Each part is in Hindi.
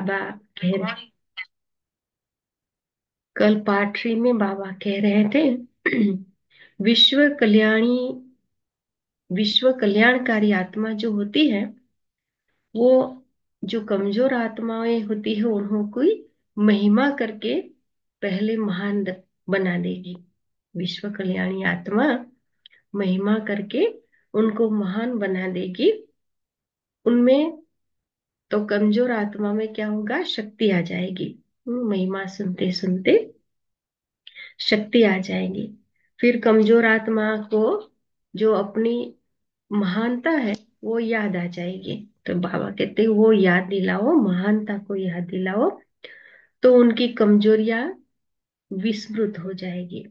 बाबा कह रहे हाँ। कल पाठरी में बाबा कह रहे थे विश्व कल्याणी विश्व कल्याणकारी आत्मा जो होती है वो जो कमजोर आत्माएं होती है उन्हों को महिमा करके पहले महान बना देगी विश्व कल्याणी आत्मा महिमा करके उनको महान बना देगी उनमें तो कमजोर आत्मा में क्या होगा शक्ति आ जाएगी हम्म, महिमा सुनते सुनते शक्ति आ जाएगी फिर कमजोर आत्मा को जो अपनी महानता है वो याद आ जाएगी तो बाबा कहते वो याद दिलाओ महानता को याद दिलाओ तो उनकी कमजोरियां विस्मृत हो जाएगी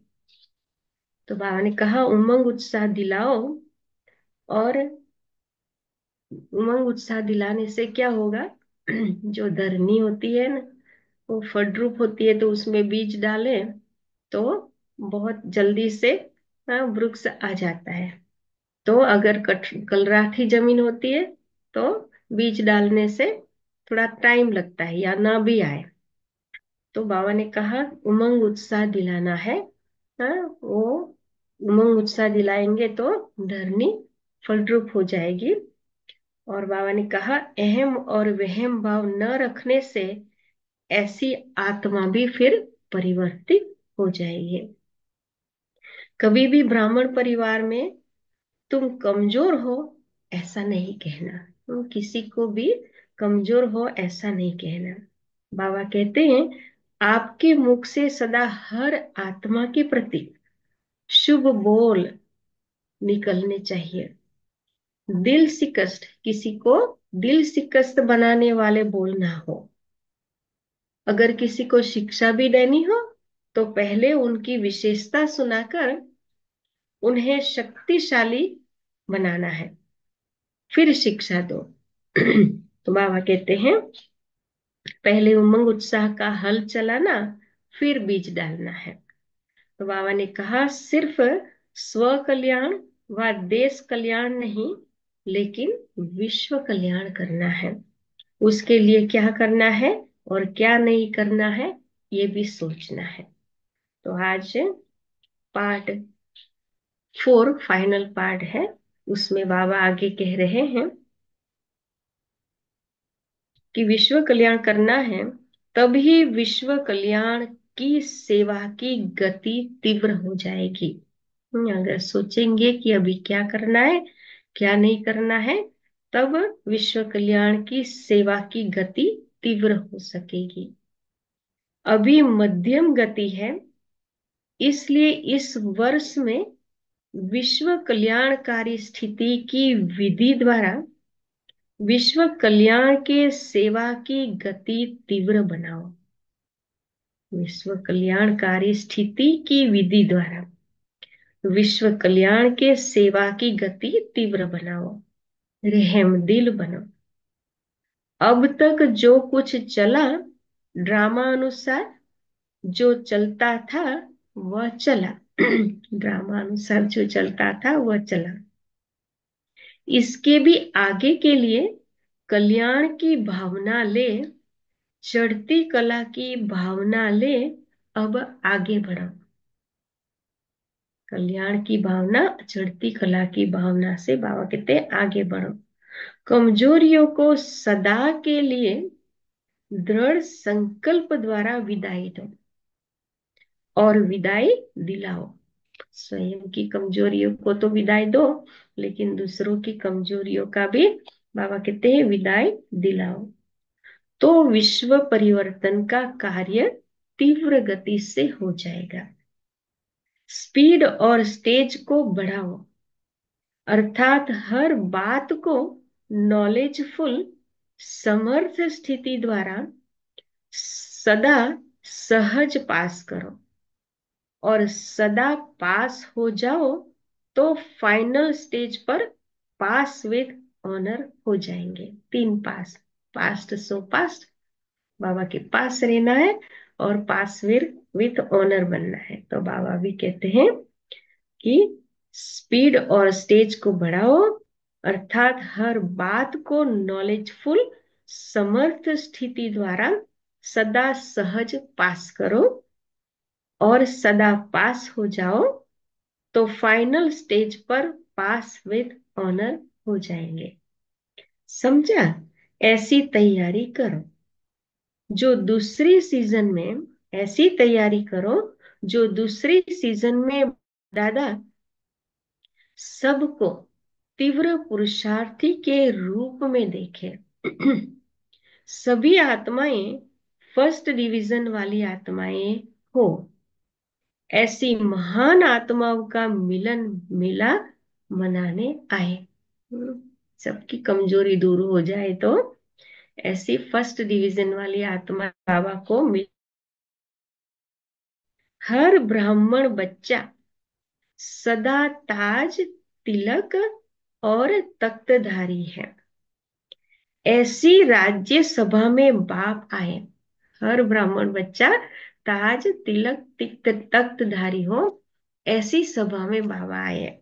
तो बाबा ने कहा उमंग उत्साह दिलाओ और उमंग उत्साह दिलाने से क्या होगा जो धरनी होती है ना वो फडरूप होती है तो उसमें बीज डालें तो बहुत जल्दी से हाँ, वृक्ष आ जाता है तो अगर कलराठी जमीन होती है तो बीज डालने से थोड़ा टाइम लगता है या ना भी आए तो बाबा ने कहा उमंग उत्साह दिलाना है हाँ वो उमंग उत्साह दिलाएंगे तो धरनी फलरूप हो जाएगी और बाबा ने कहा अहम और वहम भाव न रखने से ऐसी आत्मा भी फिर परिवर्तित हो जाएगी कभी भी ब्राह्मण परिवार में तुम कमजोर हो ऐसा नहीं कहना तुम किसी को भी कमजोर हो ऐसा नहीं कहना बाबा कहते हैं आपके मुख से सदा हर आत्मा के प्रति शुभ बोल निकलने चाहिए दिल शिकस्त किसी को दिल सिकस्त बनाने वाले बोलना हो अगर किसी को शिक्षा भी देनी हो तो पहले उनकी विशेषता सुनाकर उन्हें शक्तिशाली बनाना है फिर शिक्षा दो तो बाबा कहते हैं पहले उमंग उत्साह का हल चलाना फिर बीज डालना है तो बाबा ने कहा सिर्फ स्व कल्याण व देश कल्याण नहीं लेकिन विश्व कल्याण करना है उसके लिए क्या करना है और क्या नहीं करना है ये भी सोचना है तो आज पार्ट फोर फाइनल पार्ट है उसमें बाबा आगे कह रहे हैं कि विश्व कल्याण करना है तभी विश्व कल्याण की सेवा की गति तीव्र हो जाएगी अगर सोचेंगे कि अभी क्या करना है क्या नहीं करना है तब विश्व कल्याण की सेवा की गति तीव्र हो सकेगी अभी मध्यम गति है इसलिए इस वर्ष में विश्व कल्याणकारी स्थिति की विधि द्वारा विश्व कल्याण के सेवा की गति तीव्र बनाओ विश्व कल्याणकारी स्थिति की विधि द्वारा विश्व कल्याण के सेवा की गति तीव्र बनाओ रहमदिल बनो अब तक जो कुछ चला ड्रामा अनुसार जो चलता था वह चला ड्रामा अनुसार जो चलता था वह चला इसके भी आगे के लिए कल्याण की भावना ले चढ़ती कला की भावना ले अब आगे बढ़ो कल्याण की भावना चढ़ती कला की भावना से बाबा कहते आगे बढ़ो कमजोरियों को सदा के लिए दृढ़ संकल्प द्वारा विदाई दो और विदाई दिलाओ स्वयं की कमजोरियों को तो विदाई दो लेकिन दूसरों की कमजोरियों का भी बाबा कहते हैं विदाई दिलाओ तो विश्व परिवर्तन का कार्य तीव्र गति से हो जाएगा स्पीड और स्टेज को बढ़ाओ अर्थात हर बात को नॉलेजफुल समर्थ स्थिति द्वारा सदा सहज पास करो और सदा पास हो जाओ तो फाइनल स्टेज पर पास विद ऑनर हो जाएंगे तीन पास पास्ट सो पास्ट बाबा के पास रहना है और पासवीर विथ ऑनर बनना है तो बाबा भी कहते हैं कि स्पीड और स्टेज को बढ़ाओ अर्थात हर बात को नॉलेजफुल समर्थ स्थिति द्वारा सदा सहज पास करो और सदा पास हो जाओ तो फाइनल स्टेज पर पास विद ऑनर हो जाएंगे समझा ऐसी तैयारी करो जो दूसरी सीजन में ऐसी तैयारी करो जो दूसरी सीजन में दादा सबको तीव्र पुरुषार्थी के रूप में देखे सभी आत्माएं फर्स्ट डिवीजन वाली आत्माएं हो ऐसी महान आत्माओं का मिलन मिला मनाने आए सबकी कमजोरी दूर हो जाए तो ऐसी फर्स्ट डिवीजन वाली आत्मा बाबा को मिल हर ब्राह्मण बच्चा सदा ताज तिलक और तख्तधारी है ऐसी राज्य सभा में बाप आए हर ब्राह्मण बच्चा ताज तिलक तिक्त तख्तधारी हो ऐसी सभा में बाबा आए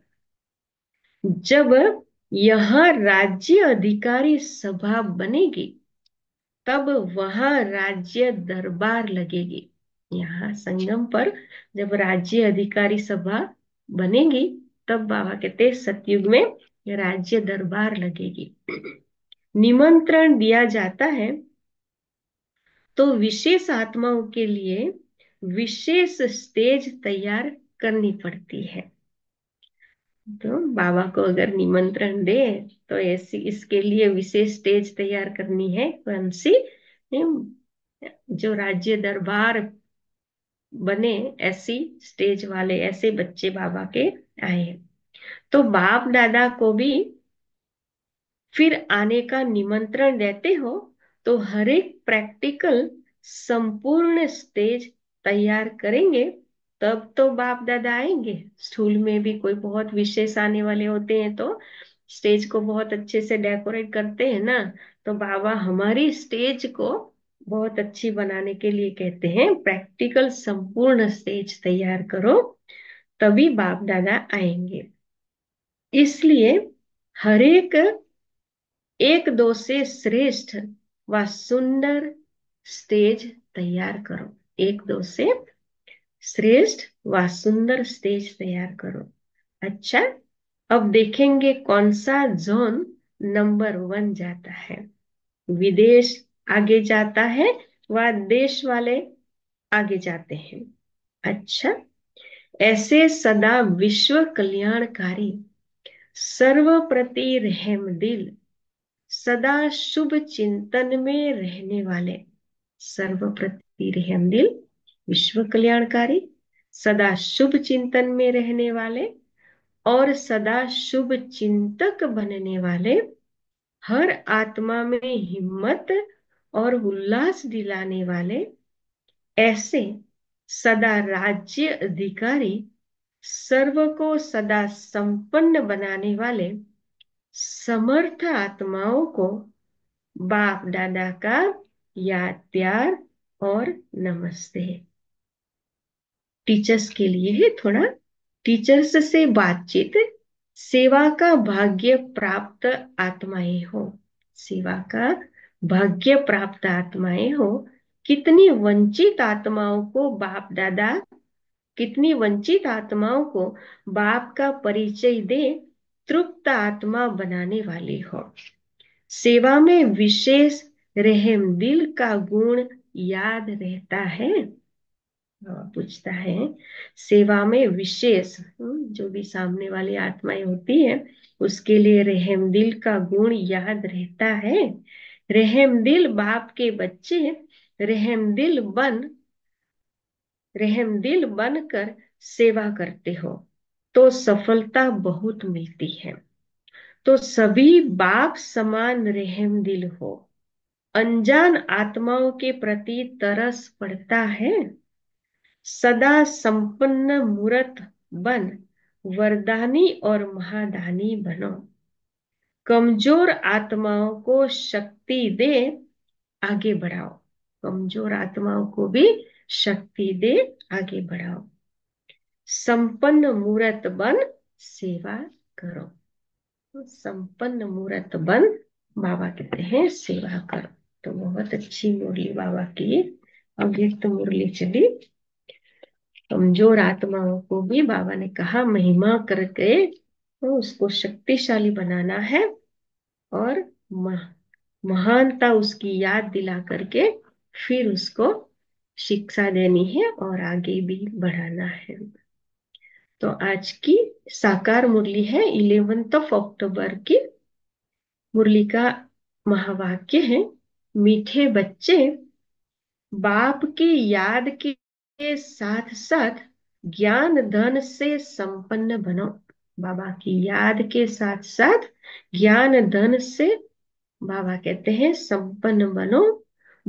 जब यह राज्य अधिकारी सभा बनेगी तब वह राज्य दरबार लगेगी यहाँ संगम पर जब राज्य अधिकारी सभा बनेगी तब बाबा कहते सतयुग में राज्य दरबार लगेगी निमंत्रण दिया जाता है तो विशेष आत्माओं के लिए विशेष स्टेज तैयार करनी पड़ती है तो बाबा को अगर निमंत्रण दे तो ऐसी इसके लिए विशेष स्टेज तैयार करनी है कौन सी जो राज्य दरबार बने ऐसी स्टेज वाले ऐसे बच्चे बाबा के आए तो बाप दादा को भी फिर आने का निमंत्रण देते हो तो हर एक प्रैक्टिकल संपूर्ण स्टेज तैयार करेंगे तब तो बाप दादा आएंगे स्कूल में भी कोई बहुत विशेष आने वाले होते हैं तो स्टेज को बहुत अच्छे से डेकोरेट करते हैं ना तो बाबा हमारी स्टेज को बहुत अच्छी बनाने के लिए कहते हैं प्रैक्टिकल संपूर्ण स्टेज तैयार करो तभी बाप दादा आएंगे इसलिए हरेक एक दो से श्रेष्ठ व सुंदर स्टेज तैयार करो एक दो से श्रेष्ठ व सुंदर स्टेज तैयार करो अच्छा अब देखेंगे कौन सा जोन नंबर वन जाता है विदेश आगे जाता है व देश वाले आगे जाते हैं अच्छा ऐसे सदा विश्व कल्याणकारी सर्व प्रति रहम दिल सदा शुभ चिंतन में रहने वाले सर्व प्रति रहम दिल विश्व कल्याणकारी सदा शुभ चिंतन में रहने वाले और सदा शुभ चिंतक बनने वाले हर आत्मा में हिम्मत और उल्लास दिलाने वाले ऐसे सदा राज्य अधिकारी सर्व को सदा संपन्न बनाने वाले समर्थ आत्माओं को बाप दादा का याद प्यार और नमस्ते टीचर्स के लिए है थोड़ा टीचर्स से बातचीत सेवा का भाग्य प्राप्त आत्माएं हो सेवा का भाग्य प्राप्त आत्माएं हो कितनी वंचित आत्माओं को बाप दादा कितनी वंचित आत्माओं को बाप का परिचय दे तृप्त आत्मा बनाने वाले हो सेवा में विशेष रहम दिल का गुण याद रहता है पूछता है सेवा में विशेष हम्म, जो भी सामने वाली आत्माएं होती है उसके लिए रहम दिल का गुण याद रहता है रहम दिल बाप के बच्चे रहम दिल बन रहम दिल बन कर सेवा करते हो तो सफलता बहुत मिलती है तो सभी बाप समान रहम दिल हो अनजान आत्माओं के प्रति तरस पड़ता है सदा संपन्न मूर्त बन वरदानी और महादानी बनो कमजोर आत्माओं को शक्ति दे आगे बढ़ाओ कमजोर आत्माओं को भी शक्ति दे आगे बढ़ाओ संपन्न मूर्त बन सेवा करो तो संपन्न मूर्त बन बाबा कहते हैं सेवा करो तो बहुत अच्छी मुरली बाबा की अब तो मुरली चली कमजोर आत्माओं को भी बाबा ने कहा महिमा करके तो उसको शक्तिशाली बनाना है और महानता उसकी याद दिला करके फिर उसको शिक्षा देनी है और आगे भी बढ़ाना है तो आज की साकार मुरली है इलेवेंथ ऑफ अक्टूबर की मुरली का महावाक्य है मीठे बच्चे बाप के याद के के साथ साथ ज्ञान धन से संपन्न बनो बाबा की याद के साथ साथ ज्ञान धन से बाबा कहते हैं संपन्न बनो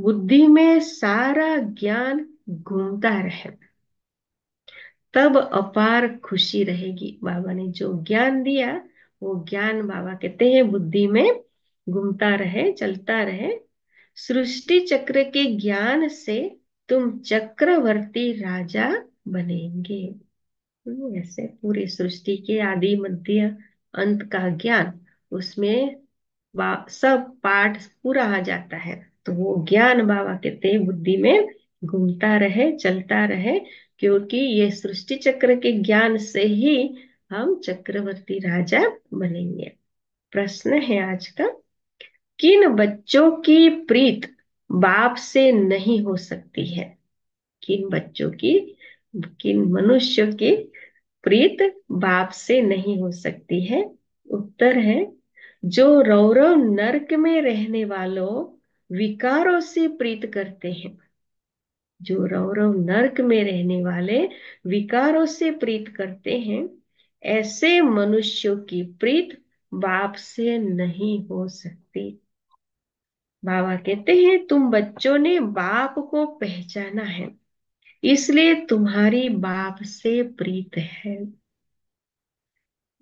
बुद्धि में सारा ज्ञान घूमता रहे तब अपार खुशी रहेगी बाबा ने जो ज्ञान दिया वो ज्ञान बाबा कहते हैं बुद्धि में घूमता रहे चलता रहे सृष्टि चक्र के ज्ञान से तुम चक्रवर्ती राजा बनेंगे ऐसे पूरी सृष्टि के आदि मध्य अंत का ज्ञान उसमें सब पाठ पूरा आ जाता है तो वो ज्ञान बाबा तेज बुद्धि में घूमता रहे चलता रहे क्योंकि ये सृष्टि चक्र के ज्ञान से ही हम चक्रवर्ती राजा बनेंगे प्रश्न है आज का किन बच्चों की प्रीत बाप से नहीं हो सकती है किन बच्चों की किन मनुष्य की प्रीत बाप से नहीं हो सकती है उत्तर है जो रौरव नरक में रहने वालों विकारों से प्रीत करते हैं जो रौरव नरक में रहने वाले विकारों से प्रीत करते हैं ऐसे मनुष्यों की प्रीत बाप से नहीं हो सकती बाबा कहते हैं तुम बच्चों ने बाप को पहचाना है इसलिए तुम्हारी बाप से प्रीत है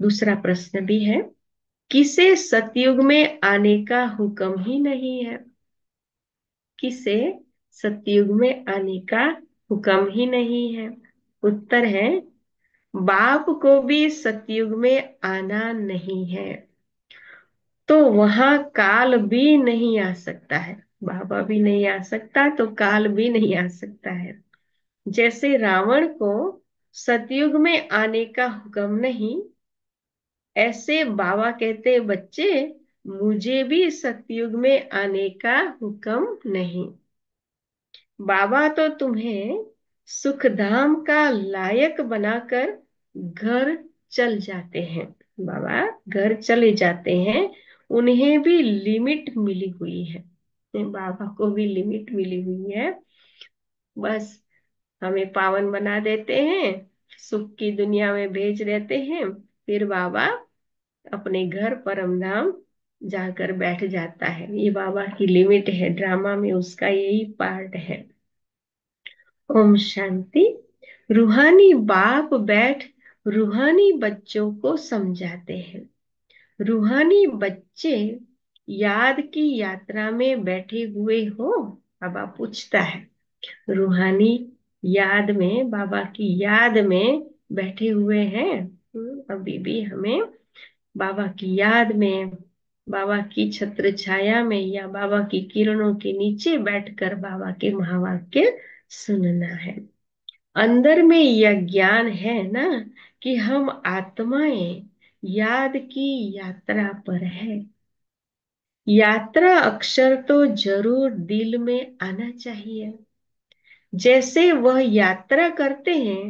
दूसरा प्रश्न भी है किसे सतयुग में आने का हुक्म ही नहीं है किसे सतयुग में आने का हुक्म ही नहीं है उत्तर है बाप को भी सतयुग में आना नहीं है तो वहां काल भी नहीं आ सकता है बाबा भी नहीं आ सकता तो काल भी नहीं आ सकता है जैसे रावण को सतयुग में आने का हुक्म नहीं ऐसे बाबा कहते बच्चे मुझे भी सतयुग में आने का हुक्म नहीं बाबा तो तुम्हें सुखधाम का लायक बनाकर घर चल जाते हैं बाबा घर चले जाते हैं उन्हें भी लिमिट मिली हुई है बाबा को भी लिमिट मिली हुई है बस हमें पावन बना देते हैं सुख की दुनिया में भेज देते हैं फिर बाबा अपने घर परमधाम जाकर बैठ जाता है ये बाबा की लिमिट है ड्रामा में उसका यही पार्ट है ओम शांति रूहानी बाप बैठ रूहानी बच्चों को समझाते हैं रूहानी बच्चे याद की यात्रा में बैठे हुए हो बाबा पूछता है रूहानी याद में बाबा की याद में बैठे हुए हैं हम्म, अभी भी हमें बाबा की याद में बाबा की छत्र छाया में या बाबा की किरणों के नीचे बैठकर बाबा के महावाक्य सुनना है अंदर में यह ज्ञान है ना कि हम आत्माएं याद की यात्रा पर है यात्रा अक्षर तो जरूर दिल में आना चाहिए जैसे वह यात्रा करते हैं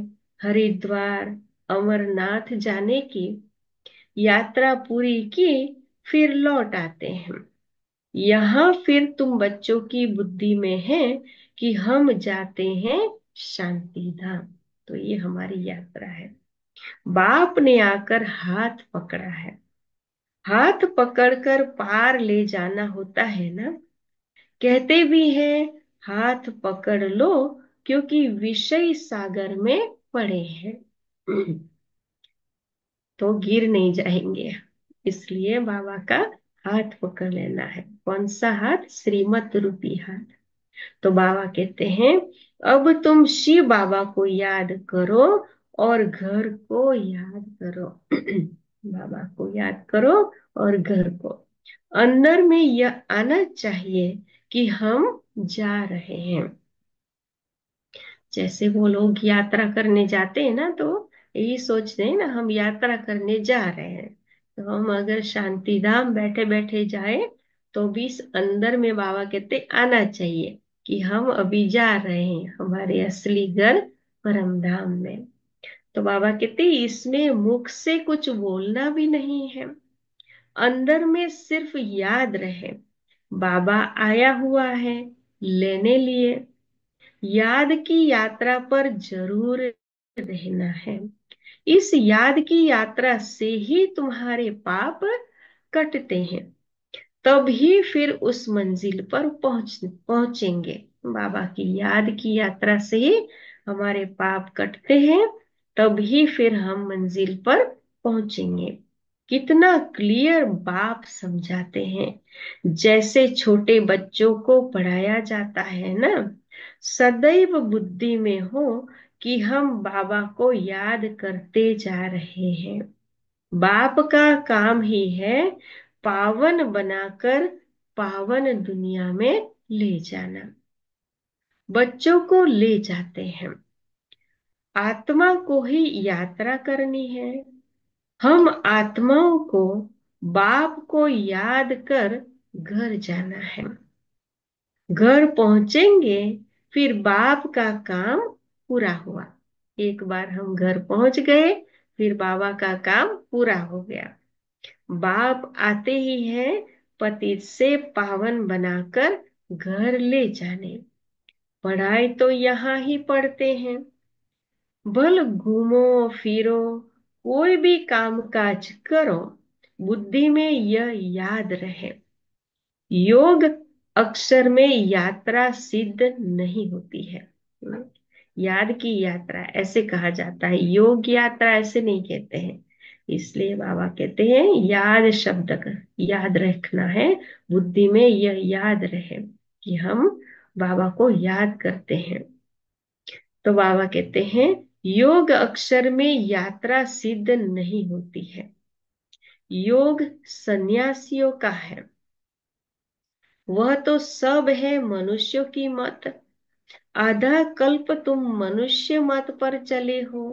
हरिद्वार अमरनाथ जाने की यात्रा पूरी की फिर लौट आते हैं यहाँ फिर तुम बच्चों की बुद्धि में है कि हम जाते हैं शांति धाम तो ये हमारी यात्रा है बाप ने आकर हाथ पकड़ा है हाथ पकड़कर पार ले जाना होता है ना कहते भी हैं हाथ पकड़ लो क्योंकि विषय सागर में पड़े हैं तो गिर नहीं जाएंगे इसलिए बाबा का हाथ पकड़ लेना है कौन सा हाथ श्रीमत रूपी हाथ तो बाबा कहते हैं अब तुम शिव बाबा को याद करो और घर को याद करो बाबा को याद करो और घर को अंदर में यह आना चाहिए कि हम जा रहे हैं जैसे वो लोग यात्रा करने जाते हैं ना तो यही सोचते हैं ना हम यात्रा करने जा रहे हैं तो हम अगर शांति धाम बैठे बैठे जाए तो भी अंदर में बाबा कहते आना चाहिए कि हम अभी जा रहे हैं हमारे असली घर परम धाम में तो बाबा कहते इसमें मुख से कुछ बोलना भी नहीं है अंदर में सिर्फ याद रहे बाबा आया हुआ है लेने लिए याद की यात्रा पर जरूर रहना है इस याद की यात्रा से ही तुम्हारे पाप कटते हैं तभी फिर उस मंजिल पर पहुंच पहुंचेंगे बाबा की याद की यात्रा से ही हमारे पाप कटते हैं तभी फिर हम मंजिल पर पहुंचेंगे कितना क्लियर बाप समझाते हैं जैसे छोटे बच्चों को पढ़ाया जाता है ना सदैव बुद्धि में हो कि हम बाबा को याद करते जा रहे हैं बाप का काम ही है पावन बनाकर पावन दुनिया में ले जाना बच्चों को ले जाते हैं आत्मा को ही यात्रा करनी है हम आत्माओं को बाप को याद कर घर जाना है घर पहुंचेंगे फिर बाप का काम पूरा हुआ एक बार हम घर पहुंच गए फिर बाबा का काम पूरा हो गया बाप आते ही है पति से पावन बनाकर घर ले जाने पढ़ाई तो यहाँ ही पढ़ते हैं भल घूमो फिरो कोई भी काम काज करो बुद्धि में यह याद रहे योग अक्षर में यात्रा सिद्ध नहीं होती है याद की यात्रा ऐसे कहा जाता है योग यात्रा ऐसे नहीं कहते हैं इसलिए बाबा कहते हैं याद शब्द का याद रखना है बुद्धि में यह याद रहे कि हम बाबा को याद करते हैं तो बाबा कहते हैं योग अक्षर में यात्रा सिद्ध नहीं होती है योग सन्यासियों का है वह तो सब है मनुष्यों की मत आधा कल्प तुम मनुष्य मत पर चले हो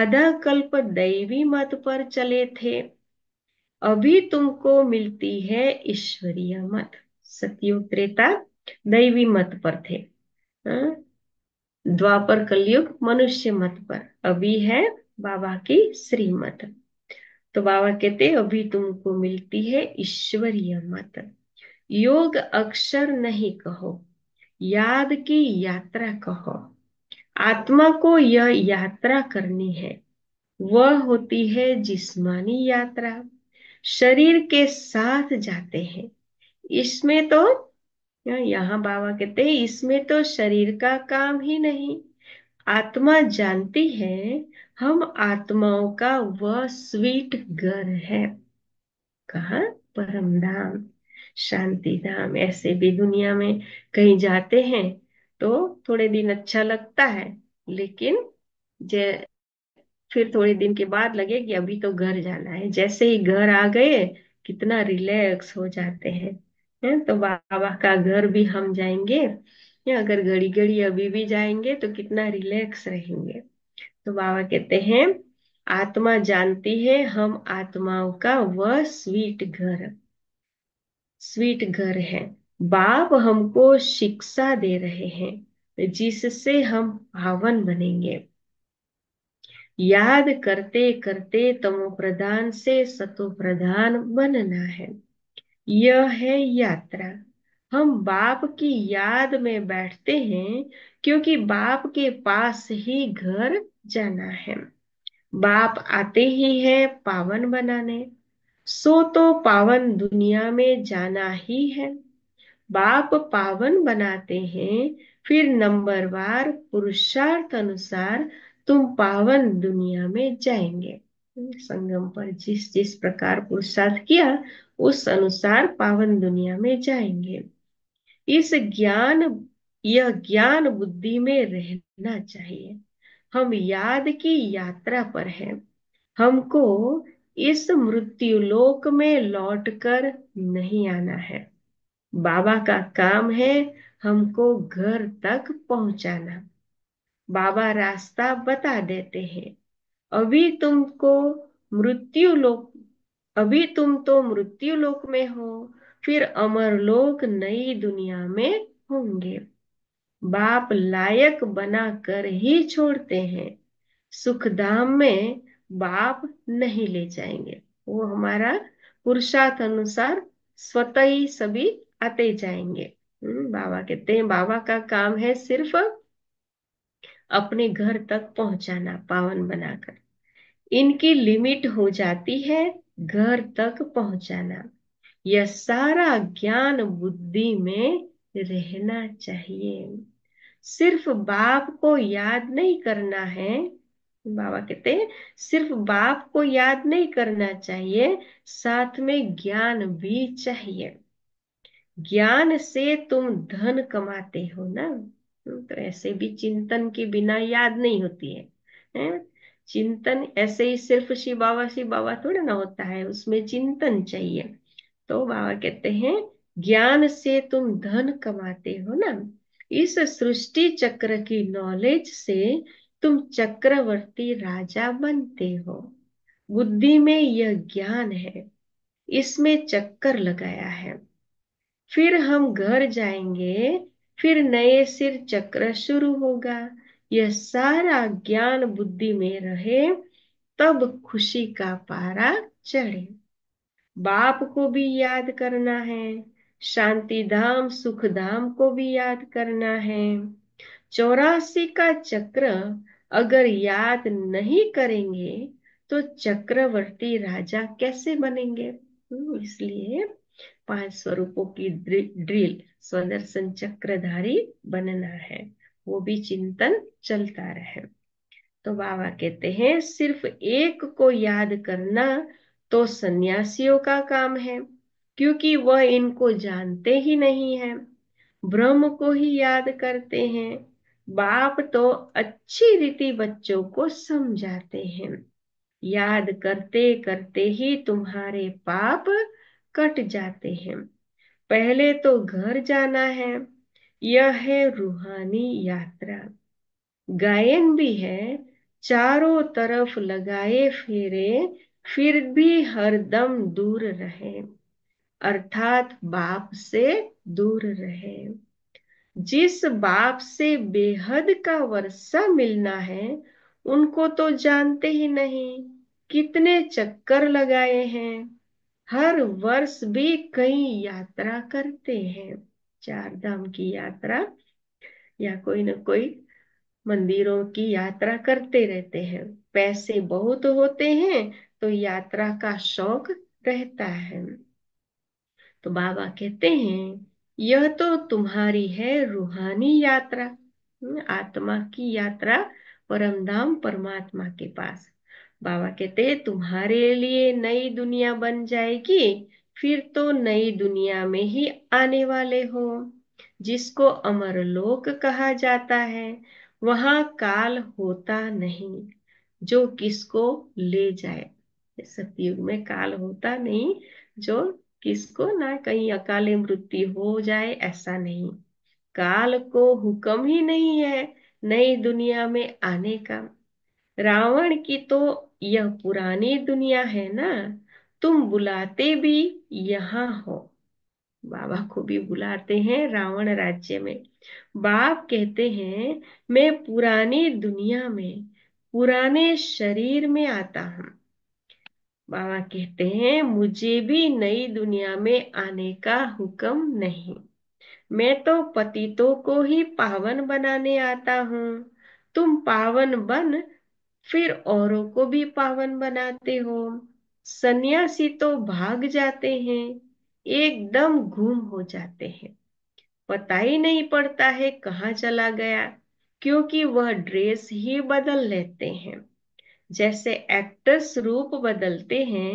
आधा कल्प दैवी मत पर चले थे अभी तुमको मिलती है ईश्वरीय मत सत्यो त्रेता दैवी मत पर थे हा? द्वापर कलयुग मनुष्य मत पर अभी है बाबा की श्रीमत तो बाबा कहते अभी तुमको मिलती है ईश्वरीय मत योग अक्षर नहीं कहो याद की यात्रा कहो आत्मा को यह यात्रा करनी है वह होती है जिस्मानी यात्रा शरीर के साथ जाते हैं इसमें तो यहाँ बाबा कहते हैं इसमें तो शरीर का काम ही नहीं आत्मा जानती है हम आत्माओं का वह स्वीट घर है कहा परम धाम शांति धाम ऐसे भी दुनिया में कहीं जाते हैं तो थोड़े दिन अच्छा लगता है लेकिन जय फिर थोड़े दिन के बाद लगे कि अभी तो घर जाना है जैसे ही घर आ गए कितना रिलैक्स हो जाते हैं है तो बाबा का घर भी हम जाएंगे या अगर घड़ी घड़ी अभी भी जाएंगे तो कितना रिलैक्स रहेंगे तो बाबा कहते हैं आत्मा जानती है हम आत्माओं का वह स्वीट घर स्वीट घर है बाप हमको शिक्षा दे रहे हैं जिससे हम पावन बनेंगे याद करते करते तमो प्रधान से सतो प्रधान बनना है यह है यात्रा हम बाप की याद में बैठते हैं क्योंकि बाप के पास ही घर जाना है बाप आते ही है पावन बनाने सो तो पावन दुनिया में जाना ही है बाप पावन बनाते हैं फिर नंबरवार पुरुषार्थ अनुसार तुम पावन दुनिया में जाएंगे संगम पर जिस जिस प्रकार पुरुषार्थ किया उस अनुसार पावन दुनिया में जाएंगे इस ज्ञान यह ज्ञान बुद्धि में रहना चाहिए हम याद की यात्रा पर हैं हमको इस मृत्यु लोक में लौटकर नहीं आना है बाबा का काम है हमको घर तक पहुंचाना बाबा रास्ता बता देते हैं अभी तुमको मृत्यु लोक अभी तुम तो मृत्यु लोक में हो फिर अमर लोक नई दुनिया में होंगे बाप लायक बना कर ही छोड़ते हैं सुखधाम में बाप नहीं ले जाएंगे वो हमारा पुरुषार्थ अनुसार स्वत ही सभी आते जाएंगे हम्म, बाबा कहते हैं बाबा का काम है सिर्फ अपने घर तक पहुंचाना पावन बनाकर इनकी लिमिट हो जाती है घर तक पहुंचाना यह सारा ज्ञान बुद्धि में रहना चाहिए सिर्फ बाप को याद नहीं करना है बाबा कहते हैं सिर्फ बाप को याद नहीं करना चाहिए साथ में ज्ञान भी चाहिए ज्ञान से तुम धन कमाते हो ना तो ऐसे भी चिंतन के बिना याद नहीं होती है, है? चिंतन ऐसे ही सिर्फ शिव बाबा शिव बाबा थोड़ा ना होता है उसमें चिंतन चाहिए तो बाबा कहते हैं ज्ञान से तुम धन कमाते हो ना इस सृष्टि चक्र की नॉलेज से तुम चक्रवर्ती राजा बनते हो बुद्धि में यह ज्ञान है इसमें चक्कर लगाया है फिर हम घर जाएंगे फिर नए सिर चक्र शुरू होगा यह सारा ज्ञान बुद्धि में रहे तब खुशी का पारा चढ़े बाप को भी याद करना है शांति धाम सुख धाम को भी याद करना है चौरासी का चक्र अगर याद नहीं करेंगे तो चक्रवर्ती राजा कैसे बनेंगे हम्म, इसलिए पांच स्वरूपों की ड्रिल स्वदर्शन चक्रधारी बनना है वो भी चिंतन चलता रहे तो बाबा कहते हैं सिर्फ एक को याद करना तो सन्यासियों का काम है क्योंकि वह इनको जानते ही नहीं है ब्रह्म को ही याद करते हैं बाप तो अच्छी रीति बच्चों को समझाते हैं याद करते करते ही तुम्हारे पाप कट जाते हैं पहले तो घर जाना है यह है रूहानी यात्रा गायन भी है चारों तरफ लगाए फेरे फिर भी हरदम दूर रहे अर्थात बाप से दूर रहे जिस बाप से बेहद का वर्षा मिलना है उनको तो जानते ही नहीं कितने चक्कर लगाए हैं हर वर्ष भी कई यात्रा करते हैं चार धाम की यात्रा या कोई ना कोई मंदिरों की यात्रा करते रहते हैं पैसे बहुत होते हैं तो यात्रा का शौक रहता है तो बाबा कहते हैं यह तो तुम्हारी है रूहानी यात्रा हम्म, आत्मा की यात्रा परमधाम परमात्मा के पास बाबा कहते हैं तुम्हारे लिए नई दुनिया बन जाएगी फिर तो नई दुनिया में ही आने वाले हो जिसको अमर लोक कहा जाता है वहां काल होता नहीं जो किसको ले जाए सतयुग में काल होता नहीं जो किसको ना कहीं अकाले मृत्यु हो जाए ऐसा नहीं काल को हुक्म ही नहीं है नई दुनिया में आने का रावण की तो यह पुरानी दुनिया है ना तुम बुलाते भी यहाँ हो बाबा को भी बुलाते हैं रावण राज्य में बाप कहते हैं मैं पुरानी दुनिया में पुराने शरीर में आता हूँ बाबा कहते हैं मुझे भी नई दुनिया में आने का हुक्म नहीं मैं तो पतितों को ही पावन बनाने आता हूँ तुम पावन बन फिर औरों को भी पावन बनाते हो सन्यासी तो भाग जाते हैं एकदम गुम हो जाते हैं पता ही नहीं पड़ता है कहाँ चला गया क्योंकि वह ड्रेस ही बदल लेते हैं जैसे एक्टर्स रूप बदलते हैं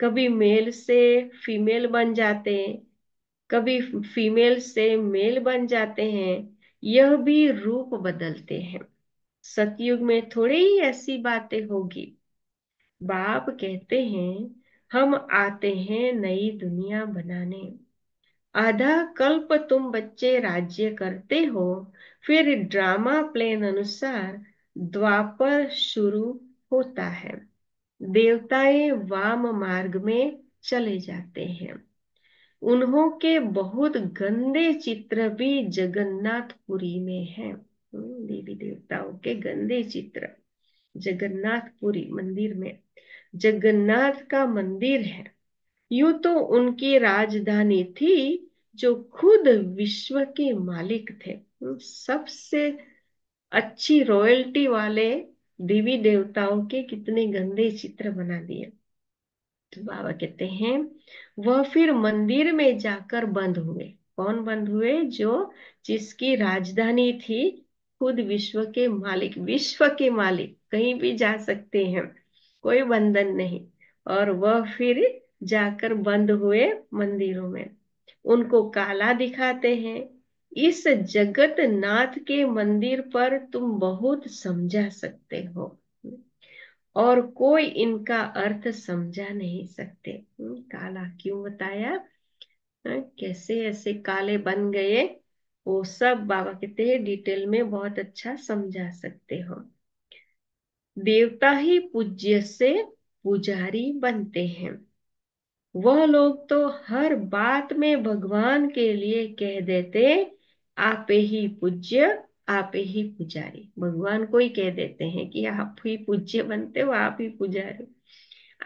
कभी मेल से फीमेल बन जाते हैं कभी फीमेल से मेल बन जाते हैं यह भी रूप बदलते हैं सतयुग में थोड़ी ही ऐसी बातें होगी बाप कहते हैं हम आते हैं नई दुनिया बनाने आधा कल्प तुम बच्चे राज्य करते हो फिर ड्रामा प्लेन अनुसार द्वापर शुरू होता है देवताएं वाम मार्ग में चले जाते हैं उन्हों के बहुत गंदे चित्र भी जगन्नाथपुरी में हैं हम्म, देवी देवताओं के गंदे चित्र जगन्नाथपुरी मंदिर में जगन्नाथ का मंदिर है यू तो उनकी राजधानी थी जो खुद विश्व के मालिक थे सबसे अच्छी रॉयल्टी वाले देवी देवताओं के कितने गंदे चित्र बना दिए तो बाबा कहते हैं वह फिर मंदिर में जाकर बंद हुए कौन बंद हुए जो जिसकी राजधानी थी खुद विश्व के मालिक विश्व के मालिक कहीं भी जा सकते हैं कोई बंधन नहीं और वह फिर जाकर बंद हुए मंदिरों में उनको काला दिखाते हैं इस जगत नाथ के मंदिर पर तुम बहुत समझा सकते हो और कोई इनका अर्थ समझा नहीं सकते हम्म, काला क्यों बताया हाँ, कैसे ऐसे काले बन गए वो सब बाबा कहते हैं डिटेल में बहुत अच्छा समझा सकते हो देवता ही पूज्य से पुजारी बनते हैं वह लोग तो हर बात में भगवान के लिए कह देते आपे ही पूज्य आपे ही पुजारी भगवान को ही कह देते हैं कि आप ही पूज्य बनते हो आप ही पुजारी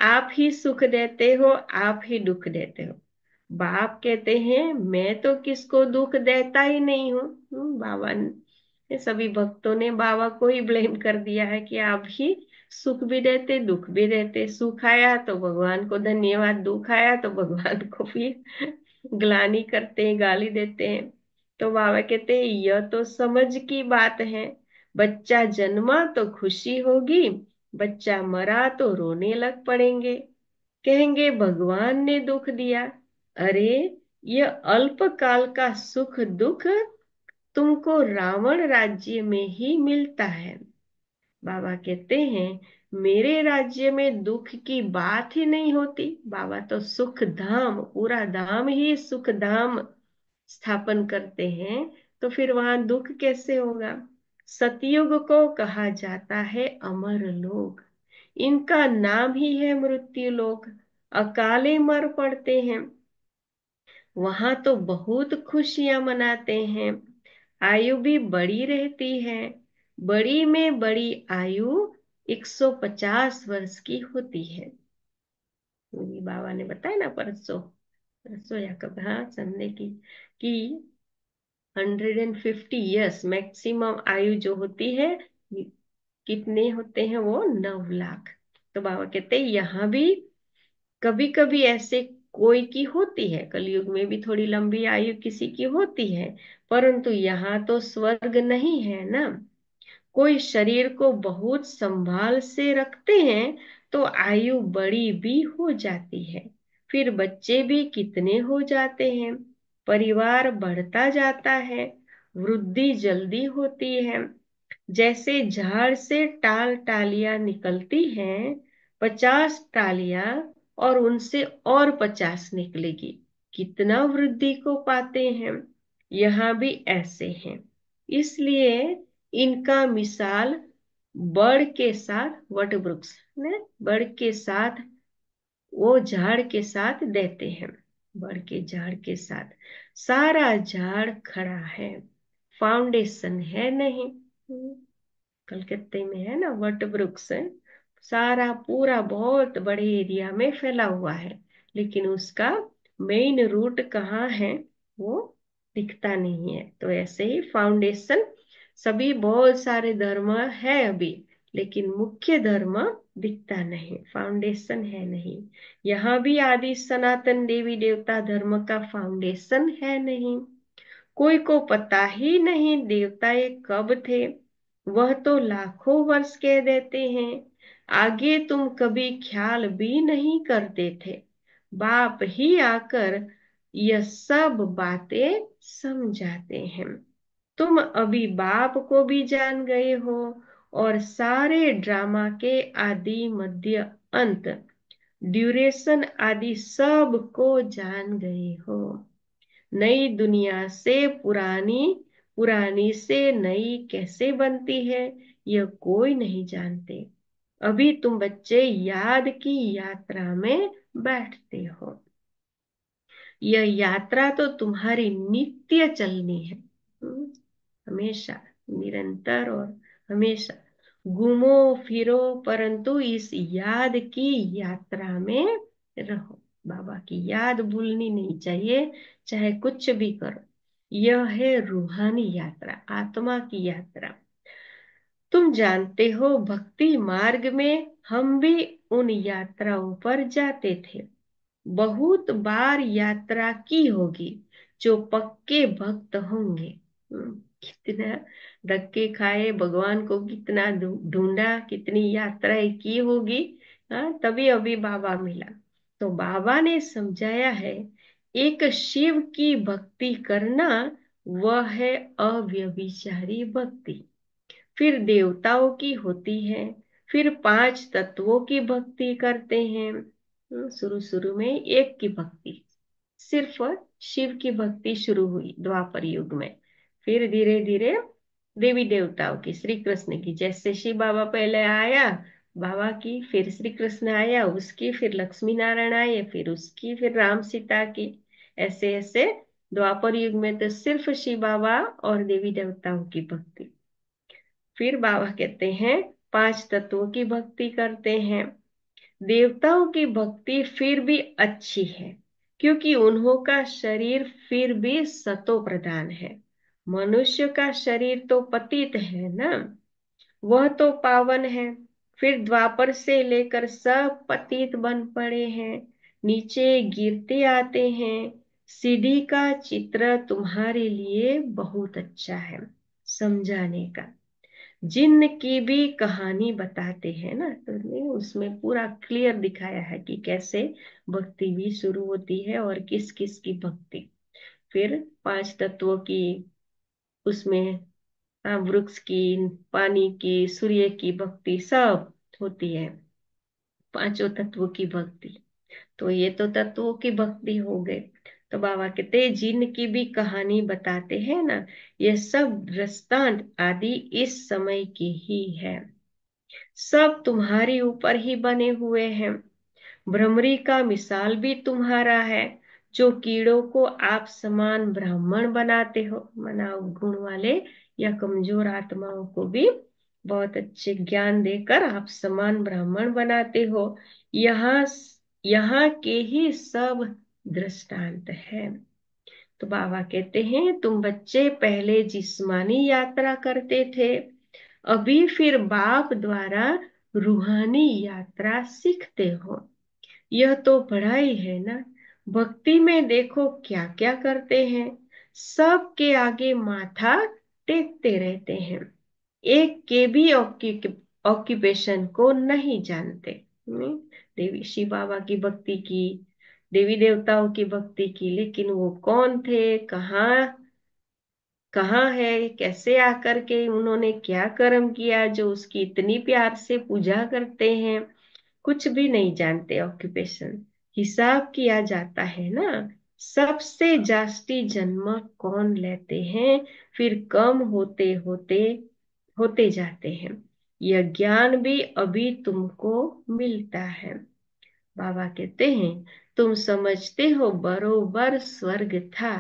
आप ही सुख देते हो आप ही दुख देते हो बाप कहते हैं मैं तो किसको दुख देता ही नहीं हूं हम्म, बाबा ये सभी भक्तों ने बाबा को ही ब्लेम कर दिया है कि आप ही सुख भी देते दुख भी देते सुख आया तो भगवान को धन्यवाद दुख आया तो भगवान को भी ग्लानी करते हैं गाली देते हैं तो बाबा कहते हैं यह तो समझ की बात है बच्चा जन्मा तो खुशी होगी बच्चा मरा तो रोने लग पड़ेंगे कहेंगे भगवान ने दुख दिया अरे यह अल्प काल का सुख दुख तुमको रावण राज्य में ही मिलता है बाबा कहते हैं मेरे राज्य में दुख की बात ही नहीं होती बाबा तो सुख धाम पूरा धाम ही सुख धाम स्थापन करते हैं तो फिर वहां दुख कैसे होगा सतयुग को कहा जाता है अमर लोक इनका नाम ही है मृत्यु लोक अकाले मर पड़ते हैं वहां तो बहुत खुशियां मनाते हैं आयु भी बड़ी रहती है बड़ी में बड़ी आयु 150 वर्ष की होती है बाबा ने बताया ना परसों परसों या कब हाँ संडे की कि 150 इयर्स मैक्सिमम आयु जो होती है कितने होते हैं वो नौ लाख तो बाबा कहते हैं यहाँ भी कभी कभी ऐसे कोई की होती है कलयुग में भी थोड़ी लंबी आयु किसी की होती है परंतु यहाँ तो स्वर्ग नहीं है ना कोई शरीर को बहुत संभाल से रखते हैं तो आयु बड़ी भी हो जाती है फिर बच्चे भी कितने हो जाते हैं परिवार बढ़ता जाता है वृद्धि जल्दी होती है जैसे झाड़ से टाल टालियां निकलती हैं पचास टालियां और उनसे और पचास निकलेगी कितना वृद्धि को पाते हैं यहाँ भी ऐसे हैं इसलिए इनका मिसाल बड़ के साथ वट वृक्ष ने बड़ के साथ वो झाड़ के साथ देते हैं बड़ के झाड़ के साथ सारा झाड़ खड़ा है फाउंडेशन है नहीं कलकत्ते में है ना वट वृक्ष सारा पूरा बहुत बड़े एरिया में फैला हुआ है लेकिन उसका मेन रूट कहाँ है वो दिखता नहीं है तो ऐसे ही फाउंडेशन सभी बहुत सारे धर्म है अभी लेकिन मुख्य धर्म दिखता नहीं फाउंडेशन है नहीं यहाँ भी आदि सनातन देवी देवता धर्म का फाउंडेशन है नहीं कोई को पता ही नहीं देवता ये कब थे वह तो लाखों वर्ष कह देते हैं आगे तुम कभी ख्याल भी नहीं करते थे बाप ही आकर यह सब बातें समझाते हैं तुम अभी बाप को भी जान गए हो और सारे ड्रामा के आदि मध्य अंत ड्यूरेशन आदि सब को जान गए हो नई दुनिया से पुरानी पुरानी से नई कैसे बनती है यह कोई नहीं जानते अभी तुम बच्चे याद की यात्रा में बैठते हो यह यात्रा तो तुम्हारी नित्य चलनी है हम्म, हमेशा निरंतर और हमेशा घूमो फिरो परंतु इस याद की यात्रा में रहो बाबा की याद भूलनी नहीं चाहिए चाहे कुछ भी करो यह है रूहानी यात्रा आत्मा की यात्रा तुम जानते हो भक्ति मार्ग में हम भी उन यात्राओं पर जाते थे बहुत बार यात्रा की होगी जो पक्के भक्त होंगे हम्म, कितना धक्के खाए भगवान को कितना ढूंढा कितनी यात्राएं की होगी हाँ तभी अभी बाबा मिला तो बाबा ने समझाया है एक शिव की भक्ति करना वह है अव्यभिचारी भक्ति फिर देवताओं की होती है फिर पांच तत्वों की भक्ति करते हैं शुरू शुरू में एक की भक्ति सिर्फ शिव की भक्ति शुरू हुई द्वापर युग में फिर धीरे धीरे देवी देवताओं की श्री कृष्ण की जैसे शिव बाबा पहले आया बाबा की फिर श्री कृष्ण आया उसकी फिर लक्ष्मी नारायण आए फिर उसकी फिर राम सीता की ऐसे ऐसे द्वापर युग में तो सिर्फ शिव बाबा और देवी देवताओं की भक्ति फिर बाबा कहते हैं पांच तत्वों की भक्ति करते हैं देवताओं की भक्ति फिर भी अच्छी है क्योंकि उन्हों का शरीर फिर भी सतो प्रधान है मनुष्य का शरीर तो पतित है ना वह तो पावन है फिर द्वापर से लेकर सब पतित बन पड़े हैं नीचे गिरते आते हैं सीढ़ी का चित्र तुम्हारे लिए बहुत अच्छा है समझाने का जिन की भी कहानी बताते हैं ना तो उसमें पूरा क्लियर दिखाया है कि कैसे भक्ति भी शुरू होती है और किस किस की भक्ति फिर पांच तत्वों की उसमें हाँ, वृक्ष की पानी की सूर्य की भक्ति सब होती है पांचों तत्वों की भक्ति तो ये तो तत्वों की भक्ति हो गए तो बाबा कहते जिन की भी कहानी बताते हैं ना ये सब दृष्टांत आदि इस समय की ही है सब तुम्हारे ऊपर ही बने हुए हैं भ्रमरी का मिसाल भी तुम्हारा है जो कीड़ों को आप समान ब्राह्मण बनाते हो मना गुण वाले या कमजोर आत्माओं को भी बहुत अच्छे ज्ञान देकर आप समान ब्राह्मण बनाते हो यहाँ यहाँ के ही सब दृष्टांत है तो बाबा कहते हैं तुम बच्चे पहले जिस्मानी यात्रा करते थे अभी फिर बाप द्वारा रूहानी यात्रा सीखते हो यह तो पढ़ाई है ना भक्ति में देखो क्या क्या करते हैं सब के आगे माथा टेकते रहते हैं एक के भी ऑक्यूपेशन को नहीं जानते हम्म, देवी शिव बाबा की भक्ति की देवी देवताओं की भक्ति की लेकिन वो कौन थे कहाँ कहाँ है कैसे आकर के उन्होंने क्या कर्म किया जो उसकी इतनी प्यार से पूजा करते हैं कुछ भी नहीं जानते ऑक्यूपेशन हिसाब किया जाता है ना सबसे जास्ती जन्म कौन लेते हैं फिर कम होते होते होते जाते हैं यह ज्ञान भी अभी तुमको मिलता है बाबा कहते हैं तुम समझते हो बरोबर स्वर्ग था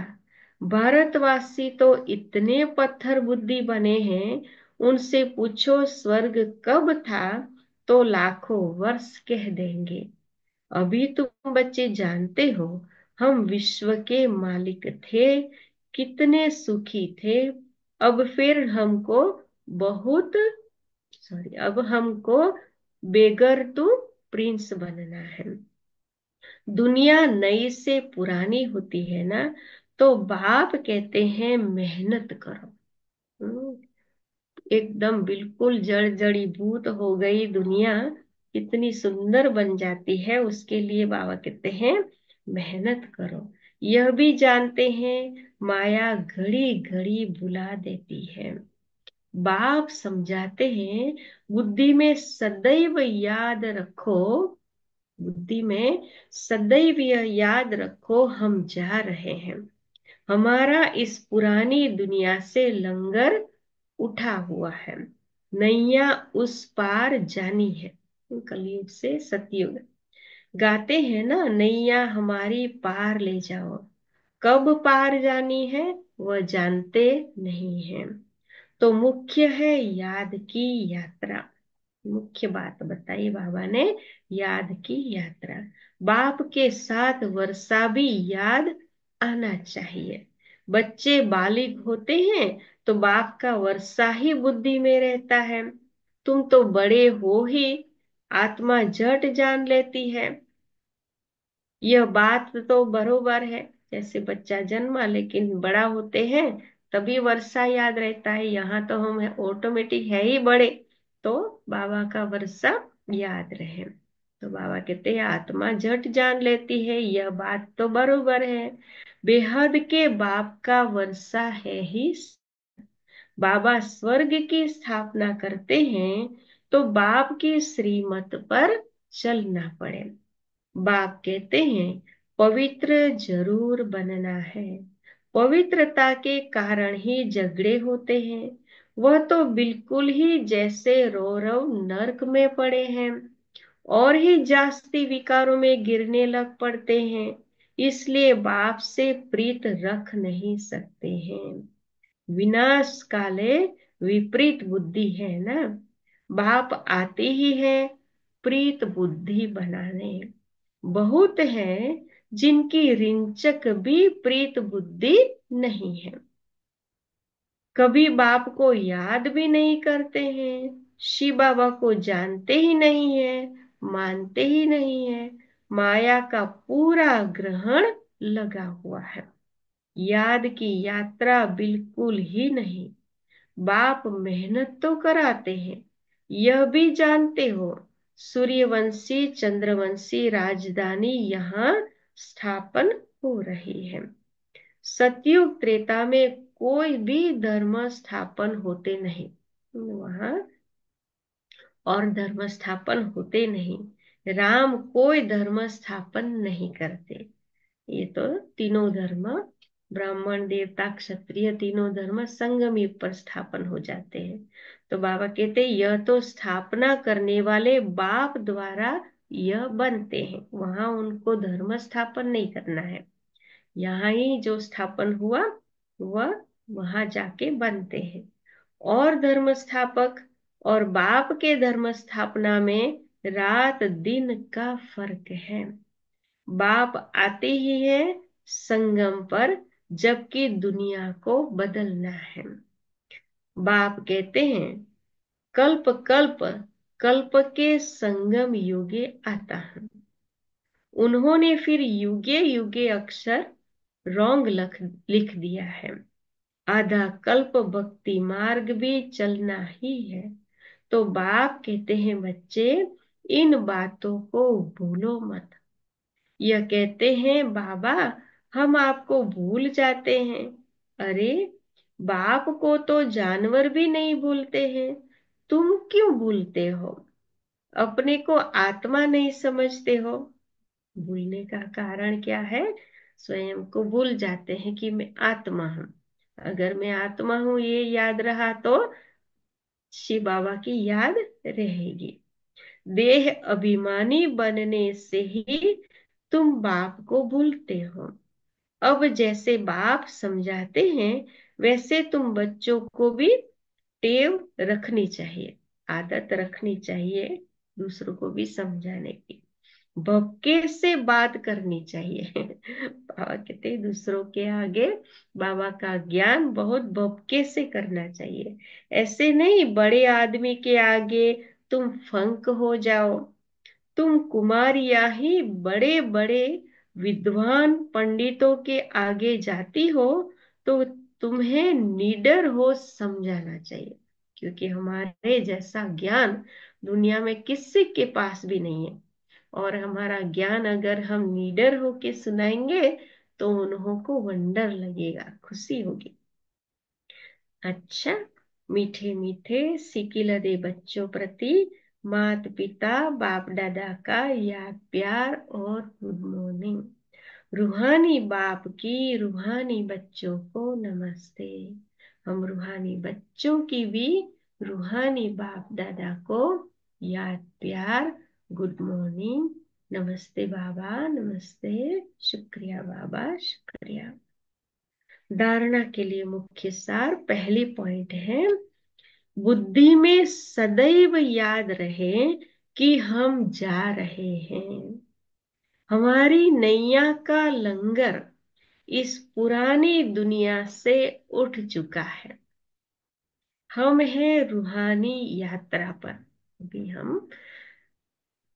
भारतवासी तो इतने पत्थर बुद्धि बने हैं उनसे पूछो स्वर्ग कब था तो लाखों वर्ष कह देंगे अभी तुम बच्चे जानते हो हम विश्व के मालिक थे कितने सुखी थे अब फिर हमको बहुत सॉरी अब हमको बेगर तू प्रिंस बनना है दुनिया नई से पुरानी होती है ना तो बाप कहते हैं मेहनत करो हम्म, एकदम बिल्कुल जड़ भूत हो गई दुनिया इतनी सुंदर बन जाती है उसके लिए बाबा कहते हैं मेहनत करो यह भी जानते हैं माया घड़ी घड़ी बुला देती है बाप समझाते हैं बुद्धि में सदैव याद रखो बुद्धि में सदैव यह याद रखो हम जा रहे हैं हमारा इस पुरानी दुनिया से लंगर उठा हुआ है नैया उस पार जानी है कलयुग से सतयुग गाते हैं ना नैया हमारी पार ले जाओ कब पार जानी है वह जानते नहीं है तो मुख्य है याद की यात्रा मुख्य बात बताई बाबा ने याद की यात्रा बाप के साथ वर्षा भी याद आना चाहिए बच्चे बालिग होते हैं तो बाप का वर्षा ही बुद्धि में रहता है तुम तो बड़े हो ही आत्मा जट जान लेती है यह बात तो बरोबर है जैसे बच्चा जन्मा लेकिन बड़ा होते हैं तभी वर्षा याद रहता है यहाँ तो हम ऑटोमेटिक है ही बड़े तो बाबा का वर्षा याद रहे तो बाबा कहते हैं आत्मा झट जान लेती है यह बात तो बरोबर है बेहद के बाप का वर्षा है ही बाबा स्वर्ग की स्थापना करते हैं तो बाप की श्रीमत पर चलना पड़े बाप कहते हैं पवित्र जरूर बनना है पवित्रता के कारण ही झगड़े होते हैं वह तो बिल्कुल ही जैसे रौरव नरक में पड़े हैं और ही जास्ती विकारों में गिरने लग पड़ते हैं इसलिए बाप से प्रीत रख नहीं सकते हैं विनाश काले विपरीत बुद्धि है ना बाप आते ही है प्रीत बुद्धि बनाने बहुत है जिनकी रिंचक भी प्रीत बुद्धि नहीं है कभी बाप को याद भी नहीं करते हैं शिव बाबा को जानते ही नहीं है मानते ही नहीं है माया का पूरा ग्रहण लगा हुआ है याद की यात्रा बिल्कुल ही नहीं बाप मेहनत तो कराते हैं यह भी जानते हो सूर्यवंशी चंद्रवंशी राजधानी यहाँ स्थापन हो रही है सतयुग त्रेता में कोई भी धर्म स्थापन होते नहीं वहां और धर्म स्थापन होते नहीं राम कोई धर्म स्थापन नहीं करते ये तो तीनों धर्म ब्राह्मण देवता क्षत्रिय तीनों धर्म संगम युग पर स्थापन हो जाते हैं तो बाबा कहते यह तो स्थापना करने वाले बाप द्वारा यह बनते हैं वहां उनको धर्म स्थापन नहीं करना है यहाँ ही जो स्थापन हुआ वह वहां जाके बनते हैं और धर्म स्थापक और बाप के धर्म स्थापना में रात दिन का फर्क है बाप आते ही है संगम पर जबकि दुनिया को बदलना है बाप कहते हैं कल्प कल्प कल्प के संगम युगे आता है उन्होंने फिर युगे युगे अक्षर रोंग लख लिख दिया है आधा कल्प भक्ति मार्ग भी चलना ही है तो बाप कहते हैं बच्चे इन बातों को भूलो मत यह कहते हैं बाबा हम आपको भूल जाते हैं अरे बाप को तो जानवर भी नहीं भूलते हैं तुम क्यों भूलते हो अपने को आत्मा नहीं समझते हो भूलने का कारण क्या है स्वयं को भूल जाते हैं कि मैं आत्मा हूं अगर मैं आत्मा हूं ये याद रहा तो शिव बाबा की याद रहेगी देह अभिमानी बनने से ही तुम बाप को भूलते हो अब जैसे बाप समझाते हैं वैसे तुम बच्चों को भी टेव रखनी चाहिए आदत रखनी चाहिए दूसरों को भी समझाने की भक्के से बात करनी चाहिए बाबा कहते हैं दूसरों के आगे बाबा का ज्ञान बहुत भक्के से करना चाहिए ऐसे नहीं बड़े आदमी के आगे तुम फंक हो जाओ तुम कुमारिया ही बड़े बड़े विद्वान पंडितों के आगे जाती हो तो तुम्हें निडर हो समझाना चाहिए क्योंकि हमारे जैसा ज्ञान दुनिया में किसी के पास भी नहीं है और हमारा ज्ञान अगर हम निडर होके सुनाएंगे तो उन्हों को वंडर लगेगा खुशी होगी अच्छा मीठे मीठे सिकिलदे बच्चों प्रति मात पिता बाप दादा का याद प्यार और गुड मॉर्निंग रूहानी बाप की रूहानी बच्चों को नमस्ते हम रूहानी बच्चों की भी रूहानी बाप दादा को याद प्यार गुड मॉर्निंग नमस्ते बाबा नमस्ते शुक्रिया बाबा शुक्रिया धारणा के लिए मुख्य सार पहली पॉइंट है बुद्धि में सदैव याद रहे कि हम जा रहे हैं हमारी नैया का लंगर इस पुरानी दुनिया से उठ चुका है हम हैं रूहानी यात्रा पर भी हम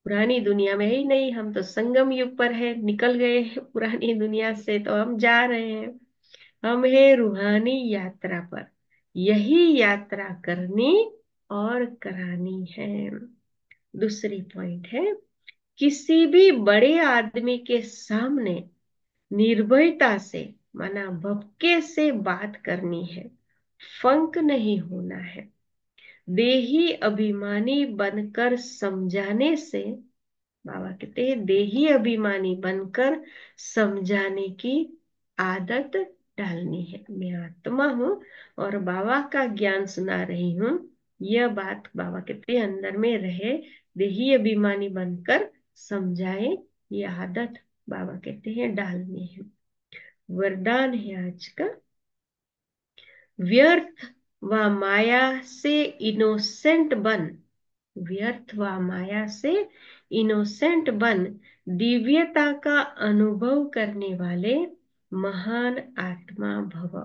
पुरानी दुनिया में ही नहीं हम तो संगम युग पर है निकल गए पुरानी दुनिया से तो हम जा रहे हैं हम है रूहानी यात्रा पर यही यात्रा करनी और करानी है दूसरी पॉइंट है किसी भी बड़े आदमी के सामने निर्भयता से माना भपके से बात करनी है फंक नहीं होना है देही अभिमानी बनकर समझाने से बाबा कहते हैं देही अभिमानी बनकर समझाने की आदत डालनी है मैं आत्मा हूं और बाबा का ज्ञान सुना रही हूं यह बात बाबा कहते हैं अंदर में रहे देही अभिमानी बनकर समझाए ये आदत बाबा कहते हैं डालनी है वरदान है आज का व्यर्थ व माया से इनोसेंट बन व्यर्थ व माया से इनोसेंट बन दिव्यता का अनुभव करने वाले महान आत्मा भव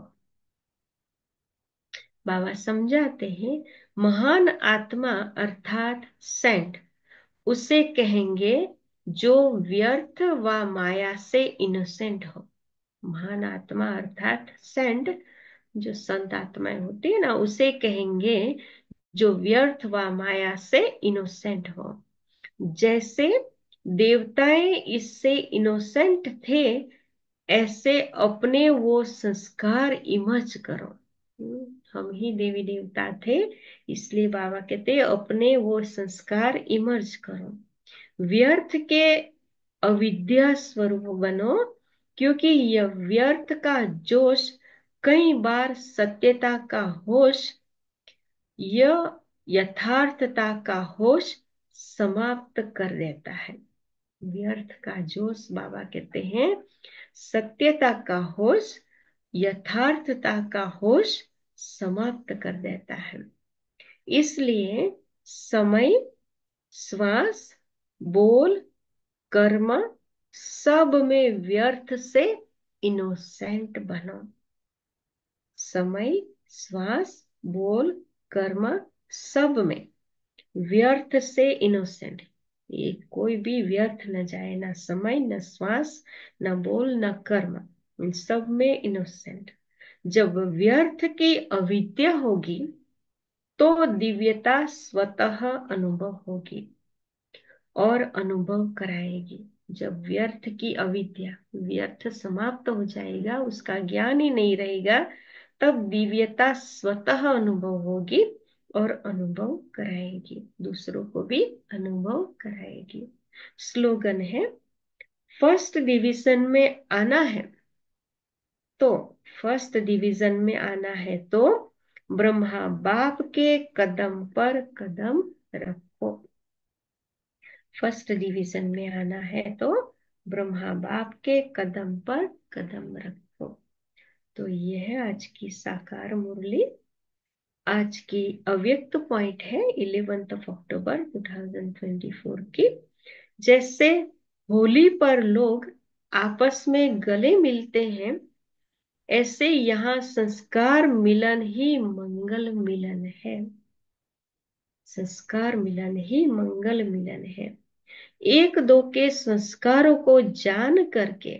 बाबा समझाते हैं महान आत्मा अर्थात सेंट उसे कहेंगे जो व्यर्थ व माया से इनोसेंट हो महान आत्मा अर्थात सेंट जो संत आत्माएं होती है ना उसे कहेंगे जो व्यर्थ व माया से इनोसेंट हो जैसे देवताएं इससे इनोसेंट थे ऐसे अपने वो संस्कार इमर्ज करो हम्म, हम ही देवी देवता थे इसलिए बाबा कहते अपने वो संस्कार इमर्ज करो व्यर्थ के अविद्या स्वरूप बनो क्योंकि यह व्यर्थ का जोश कई बार सत्यता का होश यह यथार्थता का होश समाप्त कर देता है व्यर्थ का जोश बाबा कहते हैं सत्यता का होश यथार्थता का होश समाप्त कर देता है इसलिए समय श्वास बोल कर्म सब में व्यर्थ से इनोसेंट बनो समय श्वास बोल कर्म सब में व्यर्थ से इनोसेंट ये कोई भी व्यर्थ न जाए ना समय न श्वास न बोल न कर्म इन सब में इनोसेंट जब व्यर्थ की अविद्या होगी तो दिव्यता स्वतः अनुभव होगी और अनुभव कराएगी जब व्यर्थ की अविद्या व्यर्थ समाप्त हो जाएगा उसका ज्ञान ही नहीं रहेगा तब दिव्यता स्वतः अनुभव होगी और अनुभव कराएगी दूसरों को भी अनुभव कराएगी स्लोगन है फर्स्ट डिवीजन में आना है तो फर्स्ट डिवीजन में आना है तो ब्रह्मा बाप के कदम पर कदम रखो फर्स्ट डिवीजन में आना है तो ब्रह्मा बाप के कदम पर कदम रखो तो ये है आज की साकार मुरली आज की अव्यक्त पॉइंट है इलेवेंथ ऑफ अक्टूबर 2024 की जैसे होली पर लोग आपस में गले मिलते हैं ऐसे यहाँ संस्कार मिलन ही मंगल मिलन है संस्कार मिलन ही मंगल मिलन है एक दो के संस्कारों को जान करके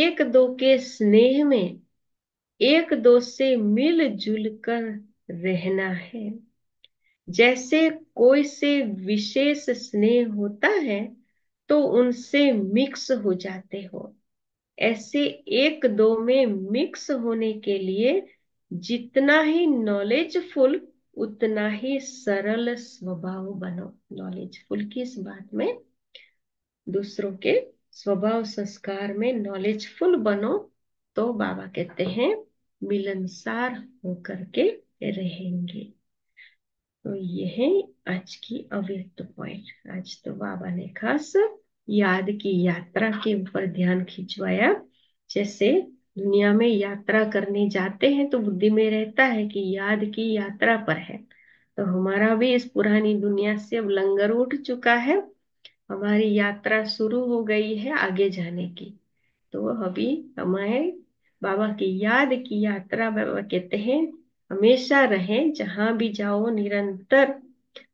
एक दो के स्नेह में एक दो से मिलजुल कर रहना है जैसे कोई से विशेष स्नेह होता है तो उनसे मिक्स हो जाते हो ऐसे एक दो में मिक्स होने के लिए जितना ही नॉलेजफुल उतना ही सरल स्वभाव बनो नॉलेजफुल किस बात में दूसरों के स्वभाव संस्कार में नॉलेजफुल बनो तो बाबा कहते हैं मिलनसार होकर के रहेंगे तो यह आज की अव्यक्त पॉइंट आज तो बाबा ने खास याद की यात्रा के ऊपर ध्यान खिंचवाया जैसे दुनिया में यात्रा करने जाते हैं तो बुद्धि में रहता है कि याद की यात्रा पर है तो हमारा भी इस पुरानी दुनिया से अब लंगर उठ चुका है हमारी यात्रा शुरू हो गई है आगे जाने की तो अभी हमें बाबा की याद की यात्रा बाबा कहते हैं हमेशा रहे जहां भी जाओ निरंतर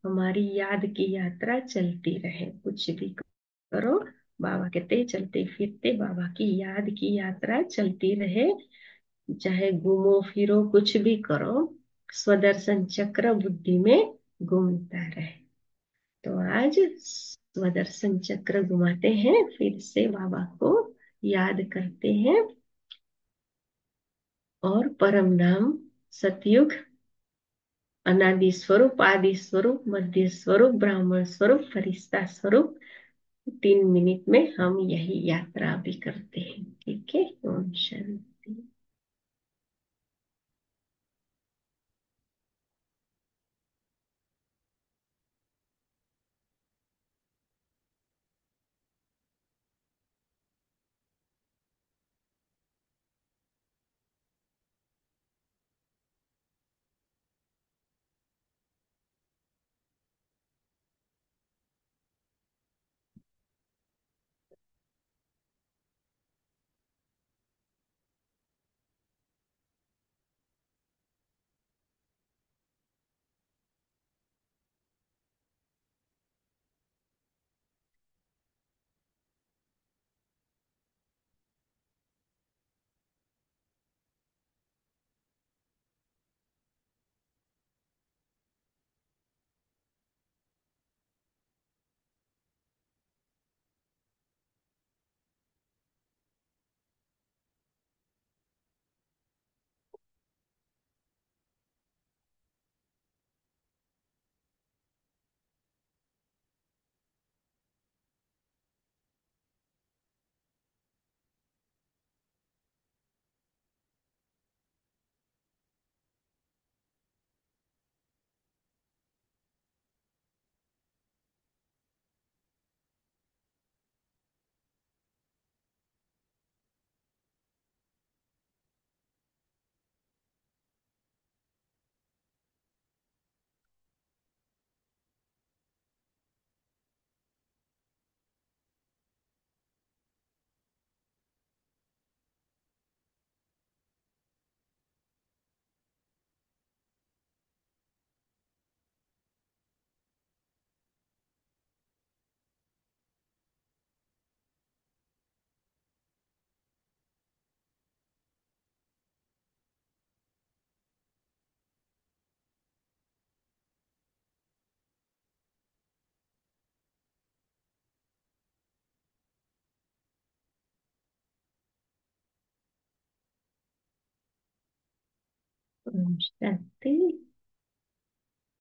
हमारी याद की यात्रा चलती रहे कुछ भी करो बाबा कहते चलते फिरते बाबा की याद की यात्रा चलती रहे चाहे घूमो फिरो कुछ भी करो स्वदर्शन चक्र बुद्धि में घूमता रहे तो आज स्वदर्शन चक्र घुमाते हैं फिर से बाबा को याद करते हैं और परम नाम सतयुग अनादि स्वरूप आदि स्वरूप मध्य स्वरूप ब्राह्मण स्वरूप फरिश्ता स्वरूप तीन मिनट में हम यही यात्रा भी करते हैं ठीक है ओम शांति потому что ты